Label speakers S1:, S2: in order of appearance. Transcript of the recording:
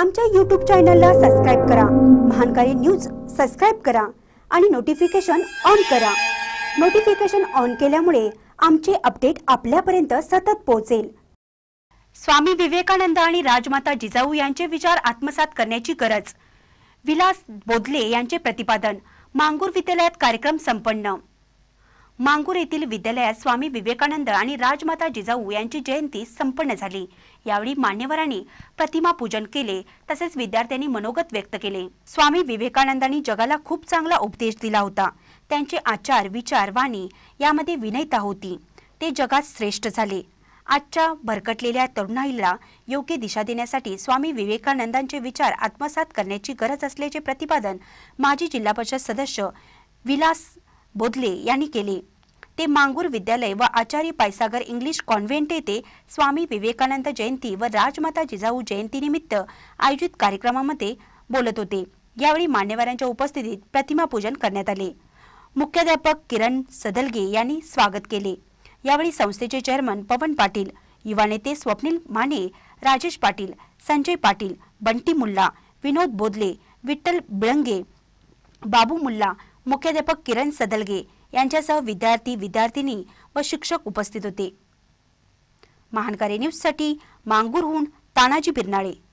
S1: आमच्या यूट्यूब चॅनलला सबस्क्राईब करा महानकारी न्यूज सबस्क्राईब करा आणि नोटिफिकेशन ऑन करा नोटिफिकेशन ऑन केल्यामुळे आमचे अपडेट आपल्यापर्यंत सतत पोहोचेल स्वामी विवेकानंद आणि राजमाता जिजाऊ यांचे विचार आत्मसात करण्याची गरज विलास बोधले यांचे प्रतिपादन मांगूर विद्यालयात कार्यक्रम संपन्न मांगूर येथील विद्यालयात स्वामी विवेकानंद आणि राजमाता जिजाऊ यांची जयंती संपन्न झाली यावेळी मान्यवरांनी प्रतिमा पूजन केले तसेच विद्यार्थ्यांनी मनोगत व्यक्त केले स्वामी विवेकानंदांनी जगाला खूप चांगला उपदेश दिला होता त्यांचे आचार विचार वाणी यामध्ये विनयता होती ते जगात श्रेष्ठ झाले आजच्या भरकटलेल्या तरुणाईला योग्य दिशा देण्यासाठी स्वामी विवेकानंदांचे विचार आत्मसात करण्याची गरज असल्याचे प्रतिपादन माजी जिल्हा परिषद सदस्य विलास बोधले यांनी केले ते मांगूर विद्यालय व आचार्य पायसागर इंग्लिश कॉन्व्हेंट येथे स्वामी विवेकानंद जयंती व राजमाता जिजाऊ जयंतीनिमित्त आयोजित कार्यक्रमामध्ये बोलत होते यावेळी मान्यवरांच्या उपस्थितीत प्रतिमा पूजन करण्यात आले मुख्याध्यापक किरण सदलगे यांनी स्वागत केले यावेळी संस्थेचे चेअरमन पवन पाटील युवा नेते स्वप्नील माने राजेश पाटील संजय पाटील बंटी मुल्ला विनोद बोदले विठ्ठल बिळंगे बाबू मुल्ला मुख्याध्यापक किरण सदलगे यांच्यासह विद्यार्थी विद्यार्थिनी व शिक्षक उपस्थित होते महानकारी न्यूजसाठी मांगूरहून तानाजी बिरनाळे